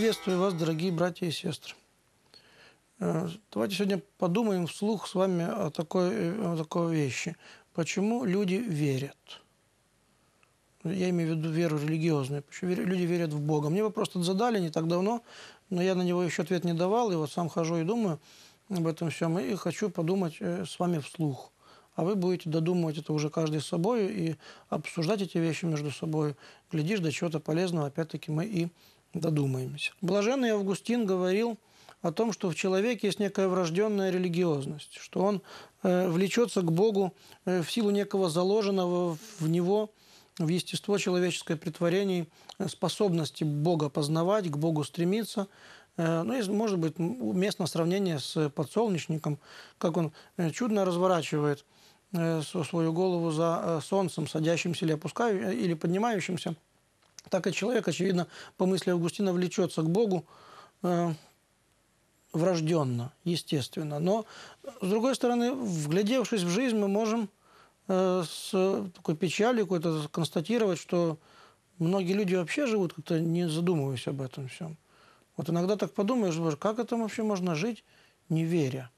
Приветствую вас, дорогие братья и сестры. Э, давайте сегодня подумаем вслух с вами о такой, э, о такой вещи. Почему люди верят? Я имею в виду веру религиозную. Почему люди верят в Бога? Мне вопрос тут задали не так давно, но я на него еще ответ не давал, и вот сам хожу и думаю об этом всем, и хочу подумать э, с вами вслух. А вы будете додумывать это уже каждый с собой и обсуждать эти вещи между собой. Глядишь, до чего-то полезного опять-таки мы и додумаемся. Блаженный Августин говорил о том, что в человеке есть некая врожденная религиозность, что он э, влечется к Богу э, в силу некого заложенного в него в естество человеческое притворение э, способности Бога познавать, к Богу стремиться. Ну, есть, может быть, местное сравнение с подсолнечником, как он чудно разворачивает свою голову за солнцем, садящимся или опускающимся, или поднимающимся – так и человек, очевидно, по мысли Августина, влечется к Богу э, врожденно, естественно. Но, с другой стороны, вглядевшись в жизнь, мы можем э, с такой печалью какой-то констатировать, что многие люди вообще живут, как-то не задумываясь об этом всем. Вот иногда так подумаешь, как это вообще можно жить, не веря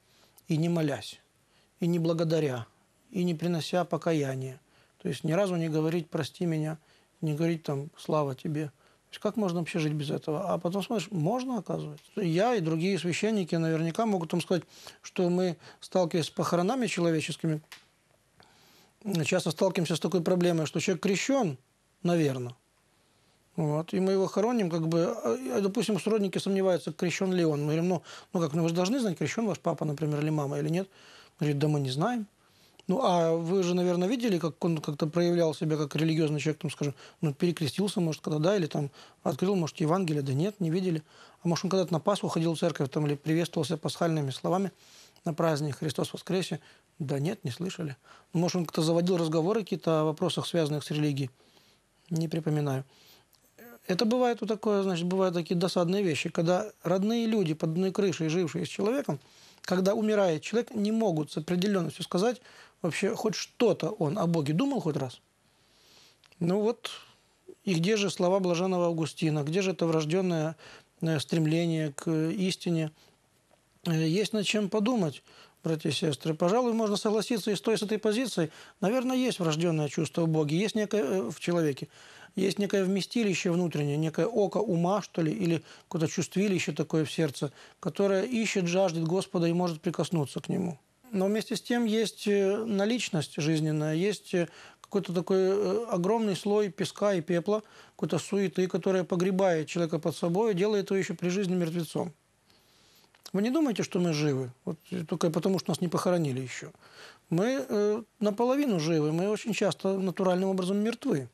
и не молясь, и не благодаря, и не принося покаяния. То есть ни разу не говорить «прости меня», не говорить там «слава тебе». То есть как можно вообще жить без этого? А потом смотришь, можно, оказывается. Я и другие священники наверняка могут вам сказать, что мы, сталкиваясь с похоронами человеческими, часто сталкиваемся с такой проблемой, что человек крещен, наверное, вот, и мы его хороним, как бы, а, а, допустим, сродники сомневаются, крещен ли он. Мы говорим, ну, ну как, ну вы же должны знать, крещен ваш папа, например, или мама, или нет. Он говорит, да мы не знаем. Ну, а вы же, наверное, видели, как он как-то проявлял себя как религиозный человек, там, скажем, ну, перекрестился, может, когда да, или там открыл, может, Евангелие, да нет, не видели. А может, он когда-то на Пасху ходил в церковь, там, или приветствовался пасхальными словами на праздник Христос воскресе? Да нет, не слышали. Ну, может, он как-то заводил разговоры какие-то о вопросах, связанных с религией? Не припоминаю. Это бывает вот такое, значит, бывают такие досадные вещи, когда родные люди под одной крышей, жившие с человеком, когда умирает человек, не могут с определенностью сказать вообще хоть что-то он о Боге думал хоть раз. Ну вот, и где же слова блаженного Августина, где же это врожденное э, стремление к э, истине? Э, есть над чем подумать братья и сестры. Пожалуй, можно согласиться и с той, с этой позицией. Наверное, есть врожденное чувство в Боге, есть некое э, в человеке, есть некое вместилище внутреннее, некое око ума, что ли, или какое-то чувствилище такое в сердце, которое ищет, жаждет Господа и может прикоснуться к Нему. Но вместе с тем есть э, наличность жизненная, есть э, какой-то такой огромный слой песка и пепла, какой-то суеты, которая погребает человека под собой и делает его еще при жизни мертвецом. Вы не думаете, что мы живы? Вот только потому, что нас не похоронили еще. Мы э, наполовину живы, мы очень часто натуральным образом мертвы.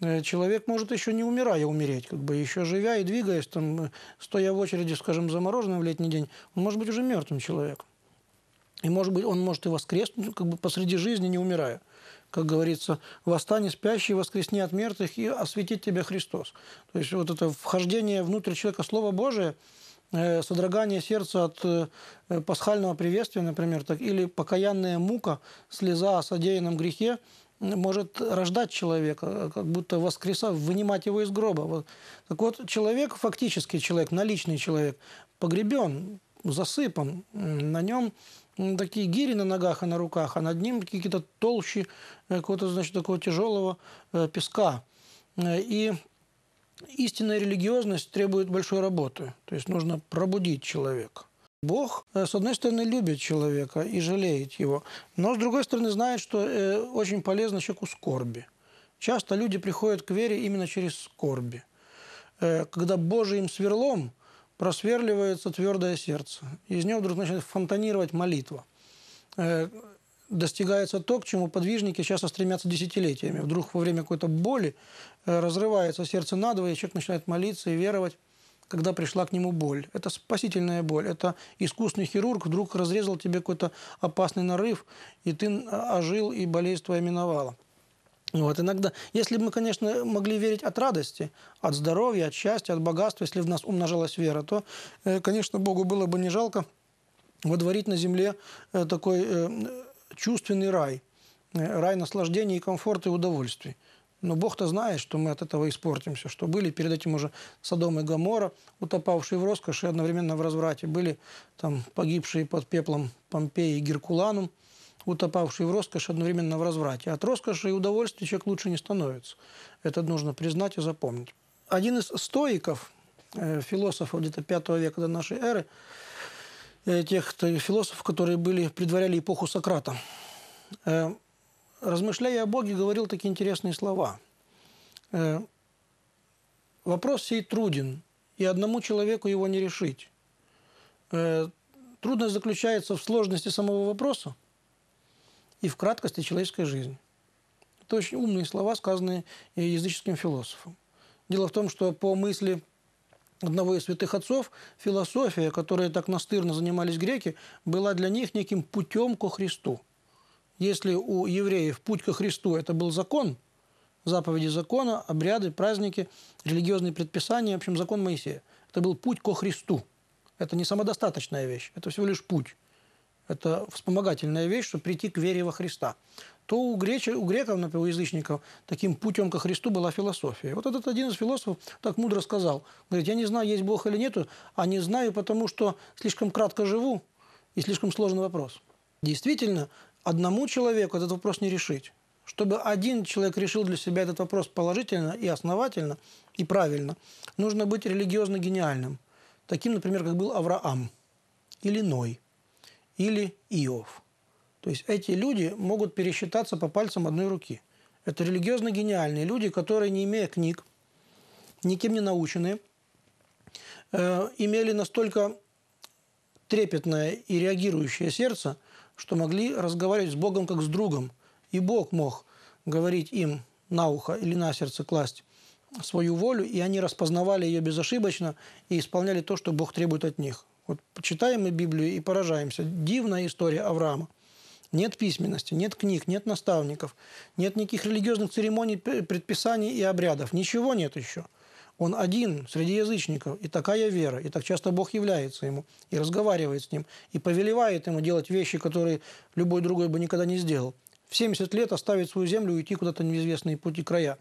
Э, человек может еще не умирая умереть, как бы еще живя и двигаясь, там, э, стоя в очереди, скажем, за мороженым в летний день, он может быть уже мертвым человеком. И, может быть, он может и воскреснуть как бы посреди жизни, не умирая. Как говорится, «Восстань спящий, воскресни от мертвых, и осветит тебя Христос». То есть вот это вхождение внутрь человека Слова Божия – Э, содрогание сердца от э, э, пасхального приветствия, например, так, или покаянная мука, слеза о содеянном грехе, может рождать человека, как будто воскресав, вынимать его из гроба. Вот. Так вот, человек, фактический человек, наличный человек, погребен, засыпан, на нем такие гири на ногах и на руках, а над ним какие-то толщи какого-то, значит, такого тяжелого песка. И Истинная религиозность требует большой работы, то есть нужно пробудить человека. Бог, э, с одной стороны, любит человека и жалеет его, но, с другой стороны, знает, что э, очень полезно человеку скорби. Часто люди приходят к вере именно через скорби. Э, когда Божьим сверлом просверливается твердое сердце, из него вдруг начинает фонтанировать молитва. Э, достигается то, к чему подвижники сейчас стремятся десятилетиями. Вдруг во время какой-то боли э, разрывается сердце надвое, человек начинает молиться и веровать, когда пришла к нему боль. Это спасительная боль. Это искусный хирург вдруг разрезал тебе какой-то опасный нарыв, и ты а, ожил, и болезнь твоя миновала. Вот, иногда, если бы мы, конечно, могли верить от радости, от здоровья, от счастья, от богатства, если в нас умножалась вера, то, э, конечно, Богу было бы не жалко водворить на земле э, такой чувственный рай, э, рай наслаждений, комфорта и удовольствий. Но Бог-то знает, что мы от этого испортимся, что были перед этим уже Содом и Гамора, утопавшие в роскоши и одновременно в разврате, были там погибшие под пеплом Помпеи и Геркуланум, утопавшие в роскоши одновременно в разврате. От роскоши и удовольствия человек лучше не становится. Это нужно признать и запомнить. Один из стоиков, э, философов где-то 5 века до нашей эры, Э, тех э, философов, которые были, предваряли эпоху Сократа. Э, размышляя о Боге, говорил такие интересные слова. Вопрос сей труден, и одному человеку его не решить. Трудность заключается в сложности самого вопроса и в краткости человеческой жизни. Это очень умные слова, сказанные языческим философом. Дело в том, что по мысли одного из святых отцов, философия, которой так настырно занимались греки, была для них неким путем ко Христу. Если у евреев путь ко Христу – это был закон, заповеди закона, обряды, праздники, религиозные предписания, в общем, закон Моисея. Это был путь ко Христу. Это не самодостаточная вещь, это всего лишь путь. Это вспомогательная вещь, чтобы прийти к вере во Христа то у, греч... у греков, например, у язычников, таким путем ко Христу была философия. Вот этот один из философов так мудро сказал. Говорит, я не знаю, есть Бог или нету, а не знаю, потому что слишком кратко живу, и слишком сложный вопрос. Действительно, одному человеку этот вопрос не решить. Чтобы один человек решил для себя этот вопрос положительно и основательно, и правильно, нужно быть религиозно гениальным. Таким, например, как был Авраам, или Ной, или Иов – то есть эти люди могут пересчитаться по пальцам одной руки. Это религиозно гениальные люди, которые, не имея книг, никем не наученные, э, имели настолько трепетное и реагирующее сердце, что могли разговаривать с Богом как с другом. И Бог мог говорить им на ухо или на сердце класть свою волю, и они распознавали ее безошибочно и исполняли то, что Бог требует от них. Вот почитаем мы Библию и поражаемся. Дивная история Авраама. Нет письменности, нет книг, нет наставников, нет никаких религиозных церемоний, предписаний и обрядов. Ничего нет еще. Он один среди язычников, и такая вера, и так часто Бог является ему, и разговаривает с ним, и повелевает ему делать вещи, которые любой другой бы никогда не сделал. В 70 лет оставить свою землю и уйти куда-то в неизвестные пути края.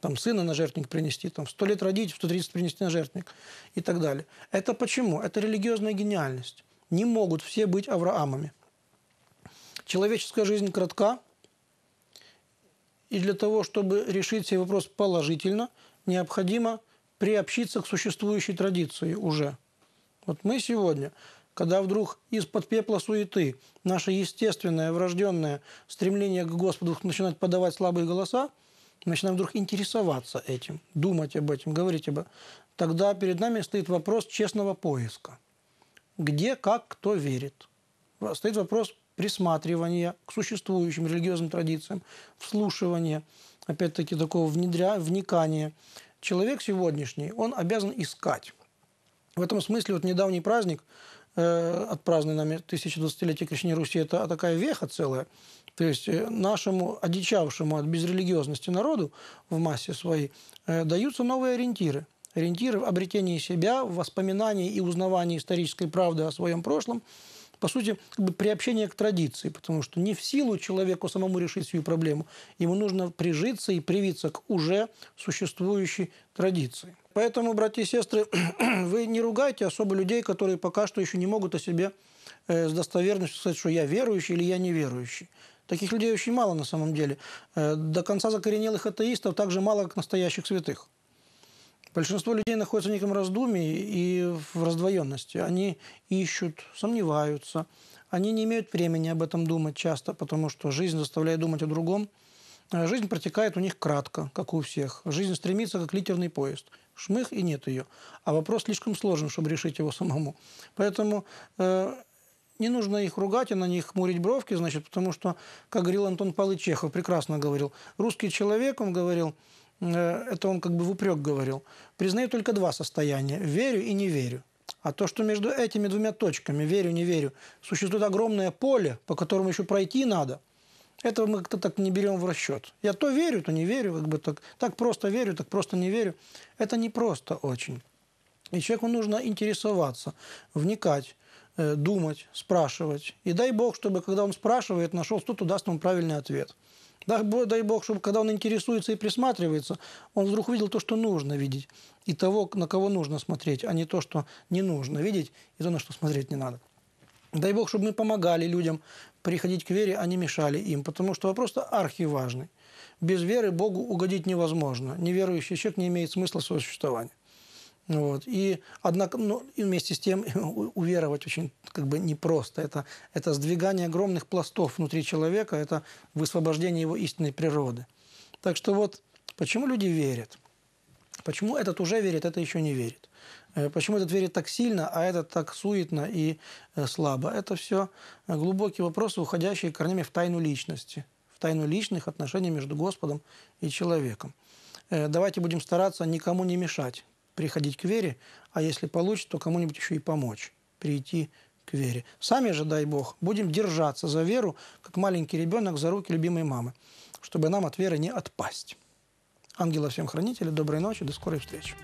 Там сына на жертвник принести, там в 100 лет родить, в 130 принести на жертвник и так далее. Это почему? Это религиозная гениальность. Не могут все быть Авраамами. Человеческая жизнь кратка, и для того, чтобы решить сей вопрос положительно, необходимо приобщиться к существующей традиции уже. Вот мы сегодня, когда вдруг из-под пепла суеты наше естественное, врожденное стремление к Господу начинает подавать слабые голоса, начинаем вдруг интересоваться этим, думать об этом, говорить об этом, тогда перед нами стоит вопрос честного поиска. Где, как, кто верит. Стоит вопрос присматривание к существующим религиозным традициям, вслушивание, опять-таки, такого внедря, вникания. Человек сегодняшний, он обязан искать. В этом смысле вот недавний праздник, э, отпразднованный нами 1020-летие Крещения Руси, это такая веха целая. То есть э, нашему одичавшему от безрелигиозности народу в массе своей э, даются новые ориентиры ориентиры в обретении себя, в воспоминании и узнавании исторической правды о своем прошлом по сути, как бы приобщение к традиции, потому что не в силу человеку самому решить свою проблему. Ему нужно прижиться и привиться к уже существующей традиции. Поэтому, братья и сестры, вы не ругайте особо людей, которые пока что еще не могут о себе э, с достоверностью сказать, что я верующий или я неверующий. Таких людей очень мало на самом деле. Э, до конца закоренелых атеистов также мало, как настоящих святых. Большинство людей находится в неком раздумии и в раздвоенности. Они ищут, сомневаются, они не имеют времени об этом думать часто, потому что жизнь заставляет думать о другом. Э, жизнь протекает у них кратко, как у всех. Жизнь стремится, как литерный поезд. Шмых и нет ее. А вопрос слишком сложен, чтобы решить его самому. Поэтому э, не нужно их ругать и на них мурить бровки, значит, потому что, как говорил Антон Павлович Чехов, прекрасно говорил, русский человек, он говорил, Э, это он как бы в упрек говорил, признаю только два состояния – верю и не верю. А то, что между этими двумя точками, верю, не верю, существует огромное поле, по которому еще пройти надо, этого мы как-то так не берем в расчет. Я то верю, то не верю, как бы так, так просто верю, так просто не верю. Это не просто очень. И человеку нужно интересоваться, вникать, э, думать, спрашивать. И дай бог, чтобы когда он спрашивает, нашел, что то даст ему правильный ответ. Да, дай бог, чтобы когда он интересуется и присматривается, он вдруг увидел то, что нужно видеть, и того, на кого нужно смотреть, а не то, что не нужно видеть, и то, на что смотреть не надо. Дай бог, чтобы мы помогали людям приходить к вере, а не мешали им, потому что вопрос архиважный. Без веры Богу угодить невозможно. Неверующий человек не имеет смысла своего существования. Вот. И, однако, ну, и вместе с тем уверовать очень как бы непросто. Это, это сдвигание огромных пластов внутри человека, это высвобождение его истинной природы. Так что вот почему люди верят? Почему этот уже верит, это еще не верит? Э, почему этот верит так сильно, а этот так суетно и э, слабо? Это все э, глубокие вопросы, уходящие корнями в тайну личности, в тайну личных отношений между Господом и человеком. Давайте будем стараться никому не мешать приходить к вере, а если получится, то кому-нибудь еще и помочь прийти к вере. Сами же, дай Бог, будем держаться за веру, как маленький ребенок за руки любимой мамы, чтобы нам от веры не отпасть. Ангела всем хранителя, доброй ночи, до скорой встречи.